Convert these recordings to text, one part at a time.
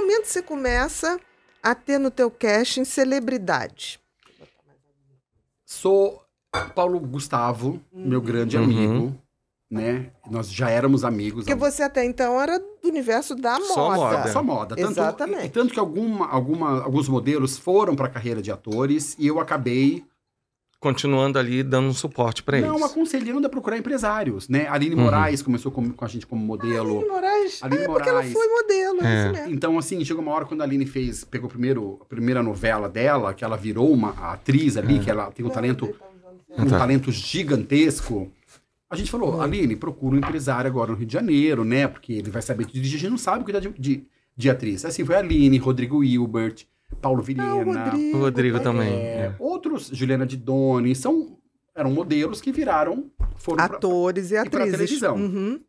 momento você começa a ter no teu casting celebridade? Sou Paulo Gustavo, uhum. meu grande uhum. amigo, né? Nós já éramos amigos. Porque você até então era do universo da Só moda. moda. Só moda. Tanto, Exatamente. E, tanto que alguma, alguma, alguns modelos foram para a carreira de atores e eu acabei continuando ali dando um suporte para eles. Não, aconselhando a procurar empresários, né? Aline uhum. Moraes começou com, com, a gente como modelo. Aline Moraes? Aline é, Moraes. porque ela foi modelo, é. é. Então, assim, chegou uma hora quando a Aline fez, pegou primeiro, a primeira novela dela, que ela virou uma atriz ali, é. que ela tem um é. talento, é. um tá. talento gigantesco. A gente falou, uhum. Aline, procura um empresário agora no Rio de Janeiro, né? Porque ele vai saber dirigir, a gente não sabe cuidar de, de, de atriz. Assim, foi a Aline, Rodrigo Hilbert, Paulo Vilhena. Ah, o Rodrigo, Rodrigo também. É, é, outros, Juliana Didoni, são eram modelos que viraram foram atores pra, e atrizes. Pra televisão. Uhum.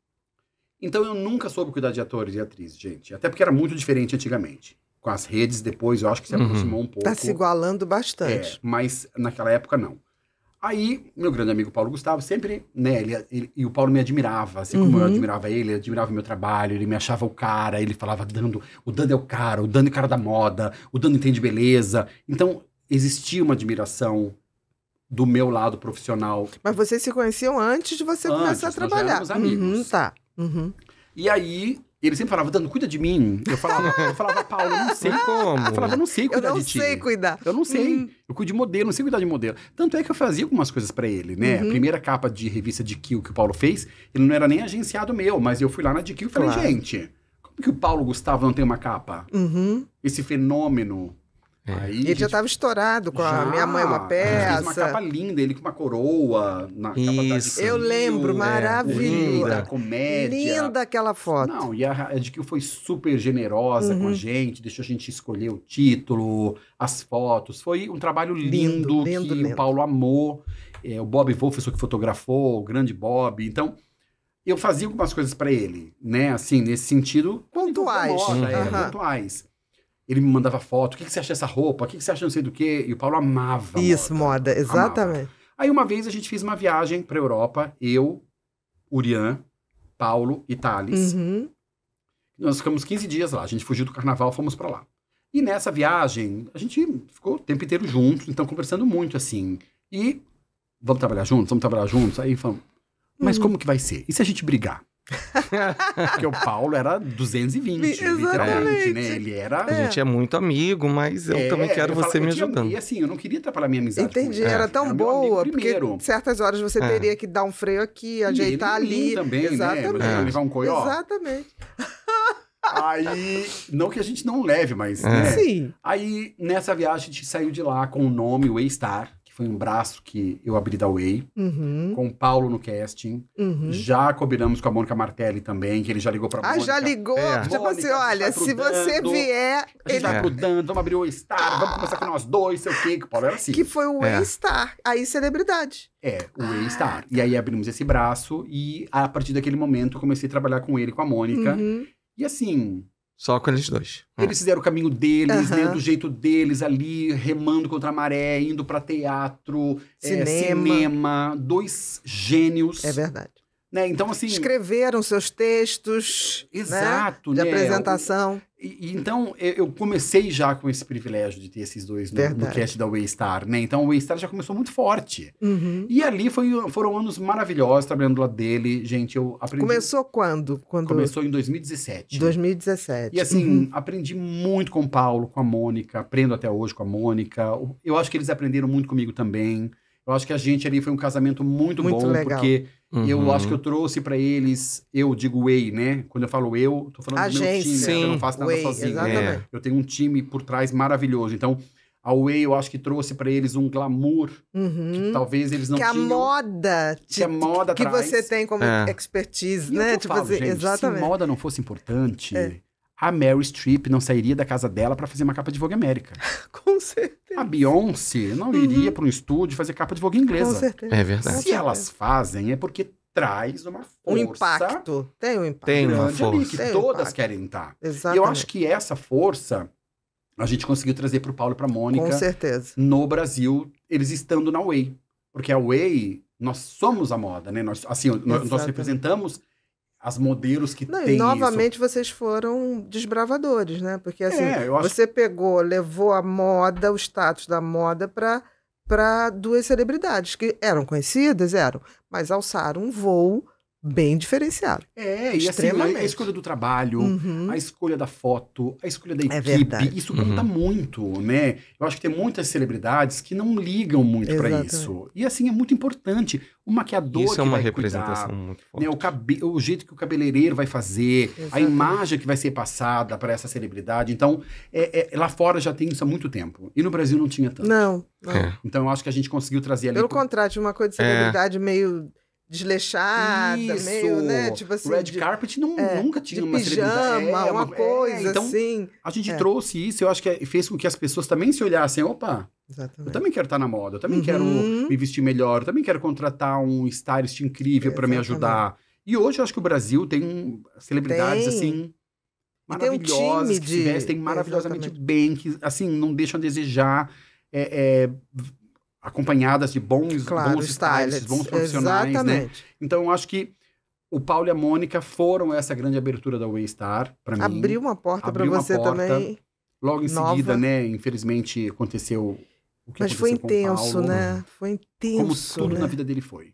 Então eu nunca soube cuidar de atores e atrizes, gente. Até porque era muito diferente antigamente. Com as redes depois, eu acho que se uhum. aproximou uhum. um tá pouco. Tá se igualando bastante. É, mas naquela época não. Aí, meu grande amigo Paulo Gustavo, sempre, né, ele, ele, e o Paulo me admirava, assim como eu uhum. admirava ele, ele admirava o meu trabalho, ele me achava o cara, ele falava, Dando, o Dando é o cara, o Dando é o cara da moda, o Dando entende beleza. Então, existia uma admiração do meu lado profissional. Mas vocês se conheciam antes de você antes, começar a trabalhar. Nós éramos amigos. Uhum, tá. Uhum. E aí, ele sempre falava, dando cuida de mim. Eu falava, eu falava Paulo, eu não sei como. Eu falava, eu não sei cuidar de ti. Eu não sei ti. cuidar. Eu não sei. Hum. Eu cuido de modelo, não sei cuidar de modelo. Tanto é que eu fazia algumas coisas para ele, né? Uhum. A primeira capa de revista de Kill que o Paulo fez, ele não era nem agenciado meu, mas eu fui lá na de Kill e falei, claro. gente, como que o Paulo Gustavo não tem uma capa? Uhum. Esse fenômeno é. Aí, ele gente... já estava estourado com já. a Minha Mãe é Uma Peça. Ele Fez uma capa linda, ele com uma coroa. Na Isso. Eu lembro, maravilha. É, comédia. Linda aquela foto. Não, e a Edkill foi super generosa uhum. com a uhum. gente, deixou a gente escolher o título, as fotos. Foi um trabalho lindo, lindo que lindo. o Paulo amou. É, o Bob o que fotografou, o grande Bob. Então, eu fazia algumas coisas para ele, né? Assim, nesse sentido... Pontuais. Uhum. pontuais ele me mandava foto, o que, que você acha dessa roupa, o que, que você acha não sei do que, e o Paulo amava. Isso, moda, moda exatamente. Amava. Aí uma vez a gente fez uma viagem pra Europa, eu, Urian, Paulo e Thales. Uhum. Nós ficamos 15 dias lá, a gente fugiu do carnaval, fomos para lá. E nessa viagem, a gente ficou o tempo inteiro juntos, então conversando muito assim. E vamos trabalhar juntos, vamos trabalhar juntos. Aí falamos, mas uhum. como que vai ser? E se a gente brigar? Porque o Paulo era 220, literalmente, né? Ele era. É. A gente é muito amigo, mas eu é, também quero eu você falo, me ajudando. E assim, eu não queria atrapalhar minha amizade. Entendi, era é. tão era boa, porque certas horas você é. teria que dar um freio aqui, ajeitar ali. também, né? Exatamente. né? Levar um coió. Exatamente. Aí, não que a gente não leve, mas. É. Né? Sim. Aí, nessa viagem, a gente saiu de lá com o nome Waystar foi um braço que eu abri da Way, uhum. com o Paulo no casting. Uhum. Já combinamos com a Mônica Martelli também, que ele já ligou pra ah, Mônica. Ah, já ligou? É. Já tipo assim, olha, tá se você vier... A gente ele... tá grudando, vamos abrir o Star, vamos começar com nós dois, sei o quê, que o Paulo era assim. Que foi o é. Star, aí celebridade. É, o ah, Star. Tá. E aí abrimos esse braço e a partir daquele momento comecei a trabalhar com ele, com a Mônica. Uhum. E assim, só com eles dois. É. Eles fizeram o caminho deles, uhum. né, do jeito deles ali, remando contra a maré, indo para teatro, é, cinema. É, cinema. Dois gênios. É verdade. Né? Então, assim. Escreveram seus textos. Né, Exato, né? De né? apresentação. Então, eu, então, eu comecei já com esse privilégio de ter esses dois no, no cast da Waystar, né? Então, o Waystar já começou muito forte. Uhum. E ali foi, foram anos maravilhosos trabalhando lá dele. Gente, eu aprendi. Começou quando? quando... Começou em 2017. 2017. E assim, uhum. aprendi muito com o Paulo, com a Mônica, aprendo até hoje com a Mônica. Eu acho que eles aprenderam muito comigo também. Eu acho que a gente ali foi um casamento muito, muito bom, legal. porque Uhum. Eu acho que eu uhum. trouxe para eles, eu digo way né? Quando eu falo eu, tô falando Agência. do meu time, Sim. Né? eu não faço nada Way, sozinho. É. Eu tenho um time por trás maravilhoso. Então, a Way eu acho que trouxe para eles um glamour uhum. que talvez eles não que tinham. A moda, que a moda Que você tem como é. expertise, e é né? Tipo falo, assim, gente, exatamente. Se moda não fosse importante, é a Mary Streep não sairia da casa dela para fazer uma capa de Vogue América. Com certeza. A Beyoncé não uhum. iria para um estúdio fazer capa de Vogue inglesa. Com certeza. É verdade. Se elas fazem é porque traz uma força. Um impacto. Tem um impacto. Tem uma força. Ali, que Tem todas impacto. querem tá. estar. Exatamente. E eu acho que essa força a gente conseguiu trazer para o Paulo e para Mônica. Com certeza. No Brasil, eles estando na Way. Porque a Way, nós somos a moda, né? Nós, assim, nós representamos as modelos que Não, tem. novamente isso. vocês foram desbravadores, né? Porque assim, é, você acho... pegou, levou a moda, o status da moda para para duas celebridades que eram conhecidas, eram, mas alçaram um voo bem diferenciado. É, e Assim, a escolha do trabalho, uhum. a escolha da foto, a escolha da é equipe, é isso conta uhum. muito, né? Eu acho que tem muitas celebridades que não ligam muito para isso. E assim é muito importante o maquiador isso é uma representação cuidar, muito forte. Né? O, cabe... o jeito que o cabeleireiro vai fazer, Exatamente. a imagem que vai ser passada para essa celebridade. Então, é, é, lá fora já tem isso há muito tempo. E no Brasil não tinha tanto. Não. não. É. Então eu acho que a gente conseguiu trazer ali. Pelo pro... contrário, uma coisa de é. celebridade meio desleixada, Isso. meio, né? Tipo assim. Red de, carpet não, é, nunca tinha de uma pijama, É, uma é, coisa é, então, assim. A gente é. trouxe isso, eu acho que é, fez com que as pessoas também se olhassem, opa. Exatamente. Eu também quero estar tá na moda, eu também uhum. quero me vestir melhor, eu também quero contratar um stylist incrível para me ajudar. E hoje eu acho que o Brasil tem celebridades tem. assim maravilhosas um que se vestem maravilhosamente Exatamente. bem, que assim não deixam a desejar. É, é, acompanhadas de bons, claro, bons stylists, bons profissionais, né? Exatamente. né? Então, eu acho que o Paulo e a Mônica foram essa grande abertura da Waystar para mim. Abriu uma porta para você porta. também. Logo em nova. seguida, né? Infelizmente aconteceu o que Mas aconteceu foi intenso, Paulo, né? né? Foi intenso. Como tudo né? na vida dele foi.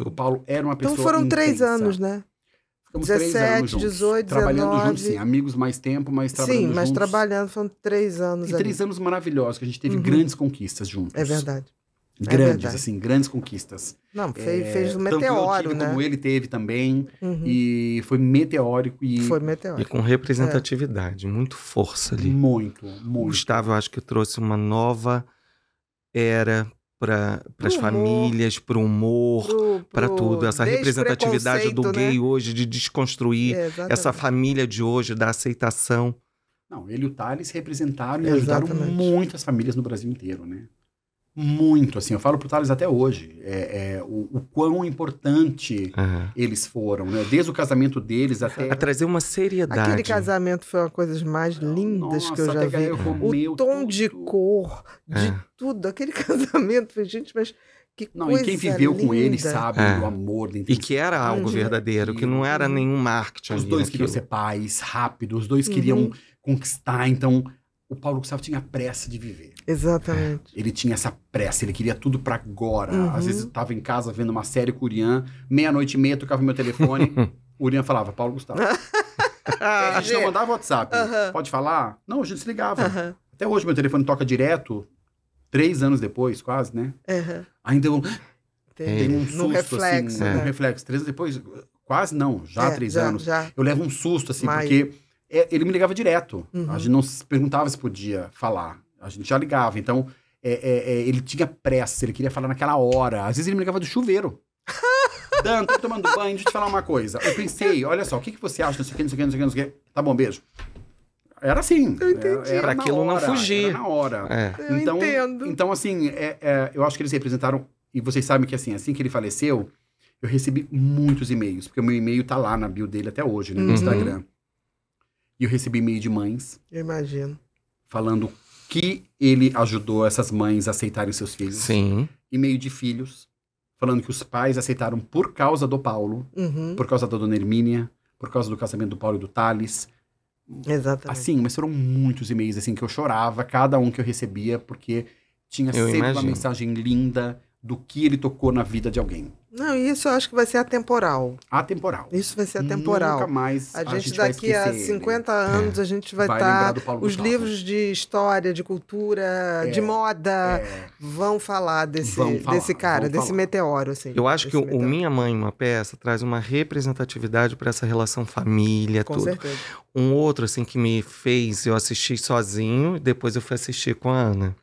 O Paulo era uma então pessoa. Então foram intensa. três anos, né? 17, três anos juntos, 18, trabalhando 19... juntos, sim, amigos mais tempo, mas trabalhando Sim, mas juntos. trabalhando, foram três anos. E ali. três anos maravilhosos, que a gente teve uhum. grandes conquistas juntos. É verdade. É grandes, é assim, grandes conquistas. Não, fez, é, fez um meteoro, tive, né? Como ele teve também. Uhum. E foi meteórico. E... Foi meteórico. E com representatividade, é. muito força ali. Muito, muito. O Gustavo, eu acho que trouxe uma nova era para as famílias, para o humor, para tudo. Essa representatividade do né? gay né? hoje, de desconstruir é, essa família de hoje, da aceitação. Não, ele e o Thales representaram e ajudaram muitas famílias no Brasil inteiro, né? muito, assim, eu falo pro Thales até hoje, é, é o, o, quão importante uhum. eles foram, né? Desde o casamento deles até... A trazer uma seriedade. Aquele casamento foi uma das mais lindas Nossa, que eu já vi. o tom tudo. de cor, de é. tudo, aquele casamento, foi, gente, mas... Que não, e quem viveu linda. com ele sabe é. do amor. Da e que era algo verdadeiro, que não era nenhum marketing. Os dois queriam ser pais, rápido, os dois uhum. queriam conquistar, então o Paulo Gustavo tinha pressa de viver. Exatamente. É, ele tinha essa pressa, ele queria tudo para agora. Uhum. Às vezes eu tava em casa vendo uma série com o Urian, meia-noite e meia tocava meu telefone, o Urian falava, Paulo Gustavo. a gente não mandava WhatsApp. Uhum. Pode falar? Não, a gente desligava. Uhum. Até hoje meu telefone toca direto, três anos depois, quase, né? Ainda eu... Tem, tem um susto, assim, reflexo, assim, né? um reflexo. Três anos depois, quase não, já é, três já, anos. Já. Eu levo um susto, assim, Maio. porque é, ele me ligava direto. Uhum. A gente não se perguntava se podia falar. A gente já ligava. Então, é, é, é ele tinha pressa, ele queria falar naquela hora. Às vezes ele me ligava do chuveiro. Dan, tô tá tomando banho, deixa eu te falar uma coisa. Eu pensei, olha só, o que, que você acha, não sei o que, não sei o que, não sei o que, não sei o que. Tá bom, beijo. Era assim. Eu entendi. Era, era pra aquilo hora, não fugir. na hora. É. Eu então, entendo. Então, assim, é, é, eu acho que eles representaram... E vocês sabem que, assim, assim que ele faleceu, eu recebi muitos e-mails. Porque o meu e-mail tá lá na bio dele até hoje, né, no uhum. Instagram eu recebi e-mail de mães. Eu imagino. Falando que ele ajudou essas mães a aceitarem seus filhos. Sim. E-mail de filhos. Falando que os pais aceitaram por causa do Paulo, uhum. por causa da dona Hermínia, por causa do casamento do Paulo e do Thales. Exatamente. Assim, mas foram muitos e-mails assim que eu chorava, cada um que eu recebia, porque tinha eu sempre imagino. uma mensagem linda do que ele tocou na vida de alguém. Não, isso eu acho que vai ser atemporal. Atemporal. Isso vai ser atemporal. Nunca mais a gente, a gente daqui a 50 ele. É. anos é. a gente vai estar tá, os livros de história, de cultura, é. de moda é. vão falar desse vão falar, desse cara, desse falar. meteoro assim. Eu acho que o Minha Mãe uma peça traz uma representatividade para essa relação família com tudo. Certeza. Um outro assim que me fez eu assisti sozinho, depois eu fui assistir com a Ana.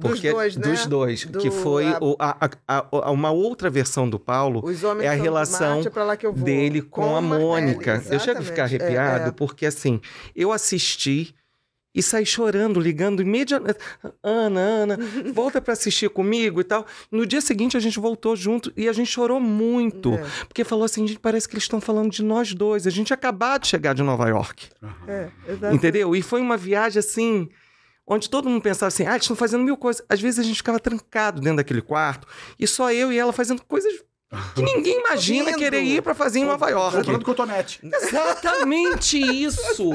Porque, dos né? dois, né? Dos dois, Do, que foi a, o, a, a, uma outra versão do Paulo, é a relação é vou, dele com, com a Mônica. É, eu chego a ficar é, arrepiado, é, é. porque assim, eu assisti e saí chorando, ligando imediatamente. Ana, Ana, volta para assistir comigo e tal. No dia seguinte a gente voltou junto e a gente chorou muito. É. Porque falou assim: gente, parece que eles estão falando de nós dois. A gente é acabou de chegar de Nova York. Uhum. É, Entendeu? E foi uma viagem assim onde todo mundo pensava assim, ah, eles estão fazendo mil coisas. Às vezes a gente ficava trancado dentro daquele quarto e só eu e ela fazendo coisas que ninguém imagina querer ir para fazer em Nova York. Comprando cotonete. Exatamente isso.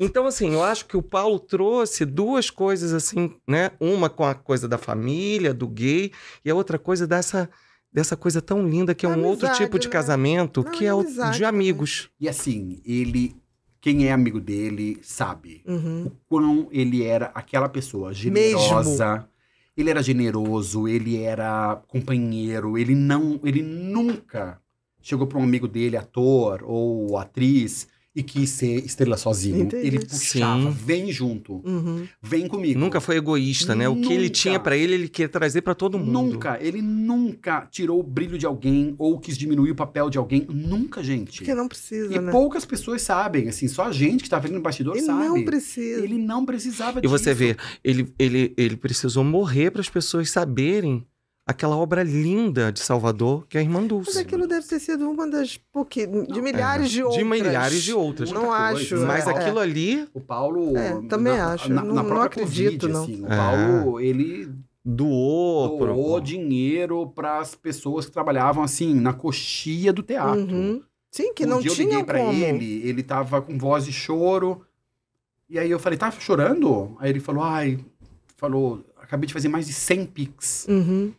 Então, assim, eu acho que o Paulo trouxe duas coisas assim, né? Uma com a coisa da família, do gay, e a outra coisa dessa dessa coisa tão linda que é um amizade, outro tipo de né? casamento, Não, que é, o amizade, de amigos. E assim, ele quem é amigo dele sabe uhum. o quão ele era aquela pessoa generosa. Mesmo? Ele era generoso, ele era companheiro, ele não, ele nunca chegou para um amigo dele, ator ou atriz, e quis ser estrela sozinho. Entendi. Ele puxava, Sim. vem junto, uhum. vem comigo. Nunca foi egoísta, né? Nunca. O que ele tinha para ele, ele queria trazer para todo mundo. Nunca, ele nunca tirou o brilho de alguém ou quis diminuir o papel de alguém. Nunca, gente. Porque não precisa, e né? poucas pessoas sabem, assim, só a gente que tá vendo no bastidor ele sabe. Ele não precisa. Ele não precisava disso. E você vê, ele, ele, ele precisou morrer para as pessoas saberem aquela obra linda de Salvador, que é a Irmã Dulce. Mas aquilo deve ter sido uma das de é. milhares é. de outras. De milhares de outras. Não acho. Né? Mas é. aquilo ali. O Paulo. É, também na, acho. Na, na não, acredito, COVID, não. Assim, o é. Paulo, ele doou, doou dinheiro para as pessoas que trabalhavam assim na coxia do teatro. Uhum. Sim, que um não tinha para ele, ele tava com voz de choro. E aí eu falei: "Tá chorando?" Aí ele falou: "Ai, falou, acabei de fazer mais de 100 pics Uhum.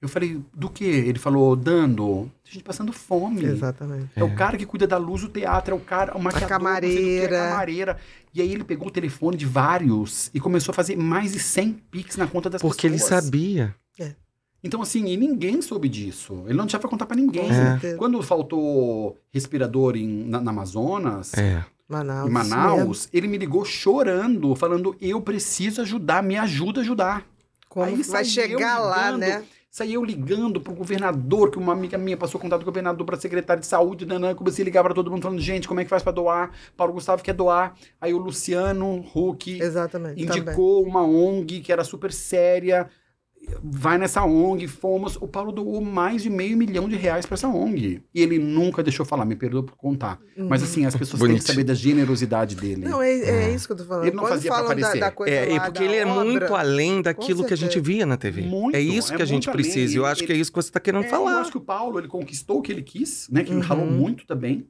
Eu falei, do que? Ele falou, dando. Tem gente passando fome. Exatamente. É, é, o cara que cuida da luz o teatro, é o cara, o maquiador, a camareira. camareira. E aí ele pegou o telefone de vários e começou a fazer mais de 100 pics na conta das Porque pessoas. Porque ele sabia. É. Então, assim, e ninguém soube disso. Ele não tinha pra contar pra ninguém. É. Quando faltou respirador em, na, na Amazonas, é. Manaus, em né? Manaus, ele me ligou chorando, falando: eu preciso ajudar, me ajuda a ajudar. Como Aí vai chegar lá, né? Saí eu ligando para o governador, que uma amiga minha passou contato com o governador para secretário de saúde, nanã, comecei a ligar para todo mundo falando, gente, como é que faz para doar? Paulo Gustavo quer doar. Aí o Luciano Huck Exatamente, indicou também. uma ONG que era super séria, vai nessa ONG, fomos. O Paulo doou mais de meio milhão de reais para essa ONG. E ele nunca deixou falar, me perdoa por contar. Mas assim, as pessoas Bonito. têm que saber da generosidade dele. Não, é, é, é. isso que eu tô falando. Ele não Quando fazia pra aparecer. Da, da é, lá, porque ele é muito além daquilo que a gente via na TV. Muito, é isso é que a gente precisa. Além. Eu ele, acho que é isso que você tá querendo é, falar. Eu acho que o Paulo, ele conquistou o que ele quis, né? Que uhum. ralou muito também.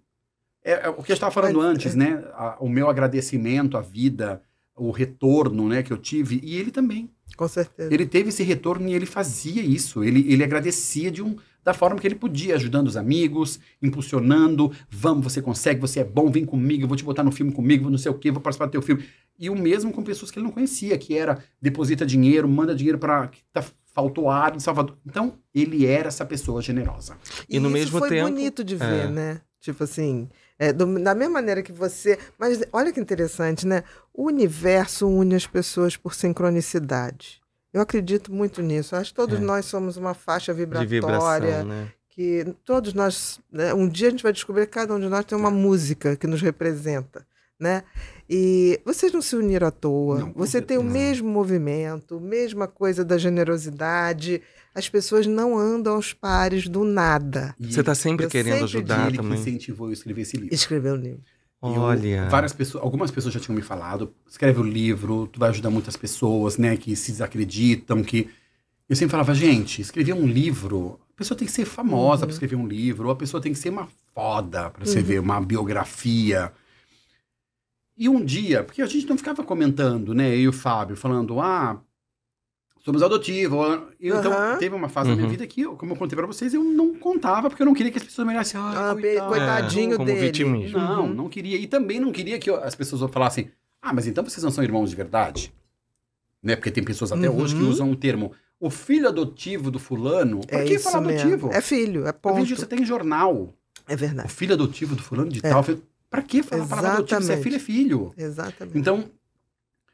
É, é o que eu estava falando antes, né? o meu agradecimento à vida o retorno né, que eu tive, e ele também. Com certeza. Ele teve esse retorno e ele fazia isso. Ele, ele agradecia de um, da forma que ele podia, ajudando os amigos, impulsionando. Vamos, você consegue, você é bom, vem comigo, vou te botar no filme comigo, vou não sei o quê, vou participar do teu filme. E o mesmo com pessoas que ele não conhecia, que era deposita dinheiro, manda dinheiro para tá, faltou ar em Salvador. Então, ele era essa pessoa generosa. E, e no mesmo foi tempo, bonito de ver, é... né? Tipo assim, é, do, da mesma maneira que você. Mas olha que interessante, né? O universo une as pessoas por sincronicidade. Eu acredito muito nisso. Acho que todos é. nós somos uma faixa vibratória. Né? Que todos nós. Né? Um dia a gente vai descobrir que cada um de nós tem uma é. música que nos representa. Né? E vocês não se uniram à toa. Não, Você tem o não. mesmo movimento, mesma coisa da generosidade. As pessoas não andam aos pares do nada. E Você está sempre querendo sempre ajudar ele também. Que incentivou eu a escrever esse livro. Escrever o livro. Olha. Eu, várias pessoas, algumas pessoas já tinham me falado, escreve o livro, tu vai ajudar muitas pessoas, né, que se desacreditam, que eu sempre falava, gente, escrever um livro, a pessoa tem que ser famosa uhum. para escrever um livro, ou a pessoa tem que ser uma foda para escrever uhum. uma biografia. E um dia, porque a gente não ficava comentando, né? Eu e o Fábio, falando, ah, somos adotivos. uhum. Então, teve uma fase uhum. da minha uhum. vida que, como eu contei pra vocês, eu não contava, porque eu não queria que as pessoas me olhassem, ah, ah coitado. coitadinho é, dele. Vitimismo. Não, uhum. não queria. E também não queria que as pessoas falassem, ah, mas então vocês não são irmãos de verdade? Né? Porque tem pessoas até uhum. hoje que uhum. usam o um termo. O filho adotivo do fulano, é pra que falar adotivo? É filho, é ponto. Vídeo, você tem jornal. É verdade. O filho adotivo do fulano de é. tal. Filho... Para que falar Exatamente. a palavra adotivo? Tipo, Se é filho, é filho. Exatamente. Então,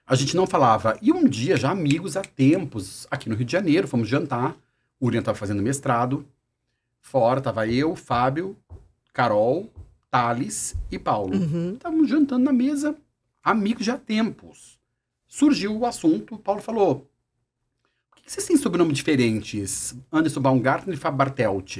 a gente não falava. E um dia, já amigos há tempos, aqui no Rio de Janeiro, fomos jantar. O Urien estava fazendo mestrado. Fora tava eu, Fábio, Carol, Thales e Paulo. Estávamos uhum. jantando na mesa, amigos já há tempos. Surgiu o assunto, Paulo falou: Por que vocês têm sobrenomes diferentes? Anderson Baumgartner e Fábio Bartelt.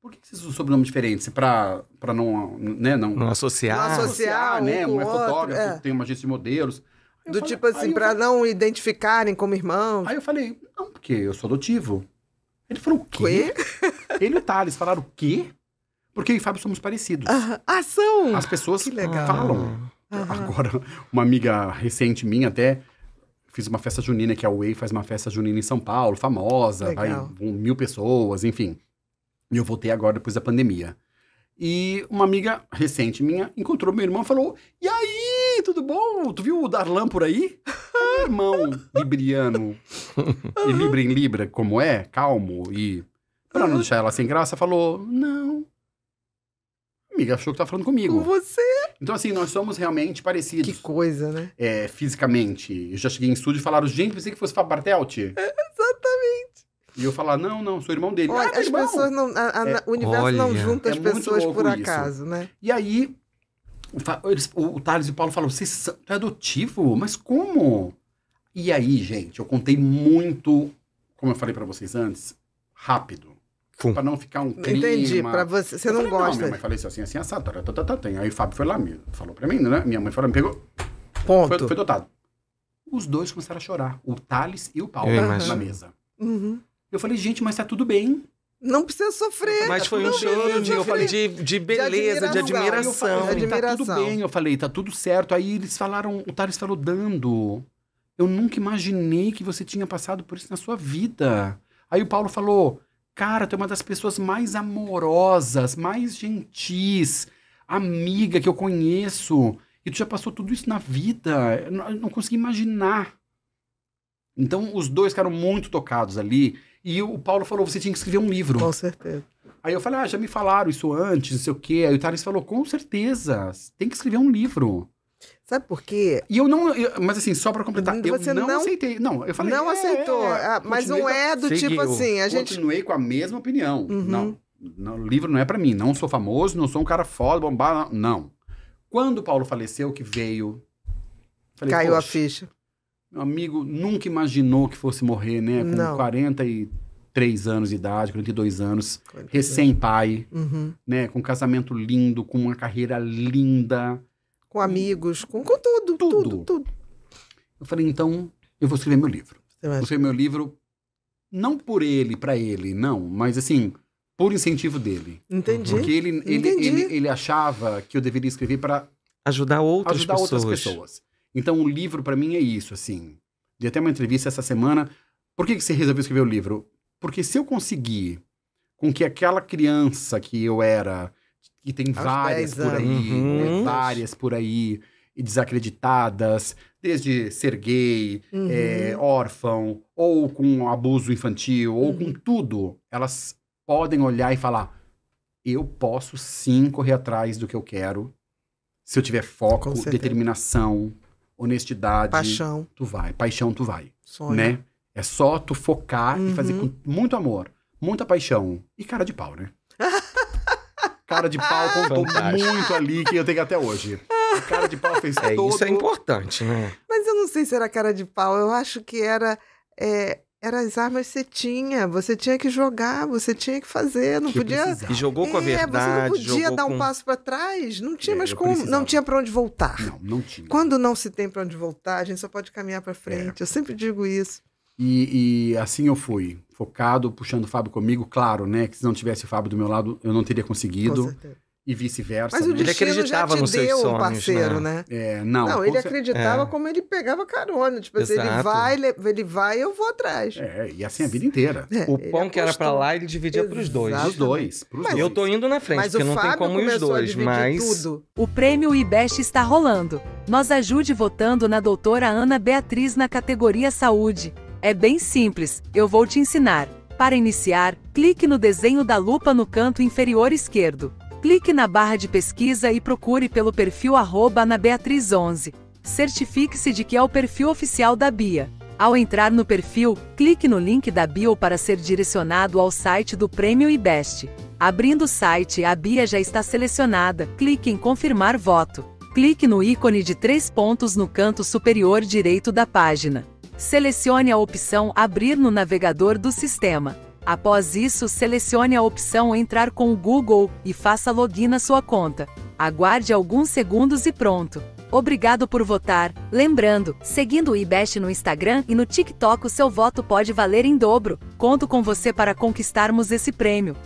Por que, que vocês usam sobrenomes é diferentes? Pra, pra não, né, não, não associar. Não associar, né? Um é fotógrafo, é. tem uma agência de modelos. Aí do falei, tipo assim, pra falei, não identificarem como irmãos. Aí eu falei, não, porque eu sou adotivo. Ele falou, o quê? quê? Ele e o Thales falaram, o quê? Porque eu e Fábio somos parecidos. Ah, ah são! As pessoas falam. Ah. Agora, uma amiga recente minha até fiz uma festa junina, que a Way faz uma festa junina em São Paulo, famosa, vai mil pessoas, enfim. E eu voltei agora, depois da pandemia. E uma amiga recente minha encontrou meu irmão e falou: E aí, tudo bom? Tu viu o Darlan por aí? Meu irmão libriano. e Libra em Libra, como é, calmo e. Pra não deixar ela sem graça, falou: Não. amiga achou que tá falando comigo. Com você? Então, assim, nós somos realmente parecidos. Que coisa, né? É, fisicamente. Eu já cheguei em estúdio e falaram: Gente, pensei que fosse Fábio Bartelt. É, exatamente. E eu falar, não, não, sou irmão dele. Olha, ah, as irmão. pessoas não. A, a, é, o universo olha, não junta é as é pessoas por acaso, isso. né? E aí, o, eles, o, o Thales e o Paulo falam: você é adotivo? Mas como? E aí, gente, eu contei muito, como eu falei para vocês antes, rápido. Pra não ficar um clima. Entendi, pra você, você eu não falei, gosta. Não, minha mãe falou assim, assim, assim, assado, tá, tá, tá, tá. Aí o Fábio foi lá, me, falou pra mim, né? Minha mãe falou me pegou. Ponto. Foi, foi dotado. Os dois começaram a chorar, o Thales e o Paulo, na mesa. Uhum. Eu falei, gente, mas tá tudo bem. Não precisa sofrer. Mas tá foi um choro, de, eu falei, de, de beleza, de admiração. De admiração. Eu falei, admiração. tá tudo bem, eu falei, tá tudo certo. Aí eles falaram, o Thales falou, dando. Eu nunca imaginei que você tinha passado por isso na sua vida. Aí o Paulo falou, cara, tu é uma das pessoas mais amorosas, mais gentis, amiga que eu conheço. E tu já passou tudo isso na vida. Eu não, eu não consegui imaginar. Então, os dois ficaram muito tocados ali. E o Paulo falou: você tinha que escrever um livro. Com certeza. Aí eu falei: ah, já me falaram isso antes, não sei o quê. Aí o Thales falou: com certeza, tem que escrever um livro. Sabe por quê? E eu não. Eu, mas assim, só para completar, Você eu não, não, aceitei. Não, eu falei. Não é, aceitou. É, é. Mas não é do tipo seguiu. tipo assim. A gente... Continuei com a mesma opinião. Uhum. Não, O Livro não é para mim. Não sou famoso, não sou um cara foda, bombado. Não. Quando o Paulo faleceu, que veio. Falei, Caiu a ficha. Meu amigo nunca imaginou que fosse morrer, né? Com Não. 43 anos de idade, 42 anos, recém-pai, uhum. né? Com um casamento lindo, com uma carreira linda. Com amigos, com, com tudo, tudo, tudo, tudo. Eu falei, então, eu vou escrever meu livro. Vou escrever meu livro não por ele, para ele, não, mas assim, por incentivo dele. Entendi. Porque ele, ele, Entendi. ele, ele achava que eu deveria escrever para ajudar, outras, ajudar pessoas. outras pessoas. Então, o livro para mim é isso, assim. Dei até uma entrevista essa semana. Por que, que você resolveu escrever o livro? Porque se eu conseguir com que aquela criança que eu era, que tem Aos várias por aí, né, uhum. várias por aí, e desacreditadas, desde ser gay, uhum. é, órfão, ou com abuso infantil, ou uhum. com tudo, elas podem olhar e falar: eu posso sim correr atrás do que eu quero, se eu tiver foco, determinação honestidade. Paixão. Tu vai. Paixão, tu vai. Sonho. Né? É só tu focar uhum. e fazer uhum. com muito amor, muita paixão e cara de pau, né? cara de pau contou muito ali que eu tenho até hoje. cara de pau fez é, todo... Isso é importante, né? Mas eu não sei se era cara de pau. Eu acho que era... É, eram as armas que você tinha, você tinha que jogar, você tinha que fazer, não que podia. Precisava. E jogou com a verdade. É, você não podia dar um com... passo para trás, não tinha é, mais como, precisava. não tinha para onde voltar. Não, não tinha. Quando não se tem para onde voltar, a gente só pode caminhar para frente. É. Eu sempre digo isso. E, e, assim eu fui, focado, puxando o Fábio comigo, claro, né? Que se não tivesse o Fábio do meu lado, eu não teria conseguido. Com certeza e vice-versa. Mas né? o destino ele acreditava já te deu um parceiro, né? né? É, não. Não, ele acreditava é. como ele pegava carona. Tipo assim, ele vai, ele vai eu vou atrás. É, e assim a vida inteira. É, o pão que era para lá, ele dividia para os dois. Os dois. mas, Eu tô indo na frente, porque não Fábio tem como os dois, mas... Tudo. O prêmio IBEST está rolando. Nos ajude votando na doutora Ana Beatriz na categoria Saúde. É bem simples, eu vou te ensinar. Para iniciar, clique no desenho da lupa no canto inferior esquerdo. Clique na barra de pesquisa e procure pelo perfil arroba anabeatriz11. Certifique-se de que é o perfil oficial da Bia. Ao entrar no perfil, clique no link da bio para ser direcionado ao site do Prêmio IBEST. Abrindo o site, a Bia já está selecionada. Clique em Confirmar voto. Clique no ícone de três pontos no canto superior direito da página. Selecione a opção Abrir no navegador do sistema. Após isso, selecione a opção Entrar com o Google e faça login na sua conta. Aguarde alguns segundos e pronto. Obrigado por votar. Lembrando, seguindo o IBEST no Instagram e no TikTok, o seu voto pode valer em dobro. Conto com você para conquistarmos esse prêmio.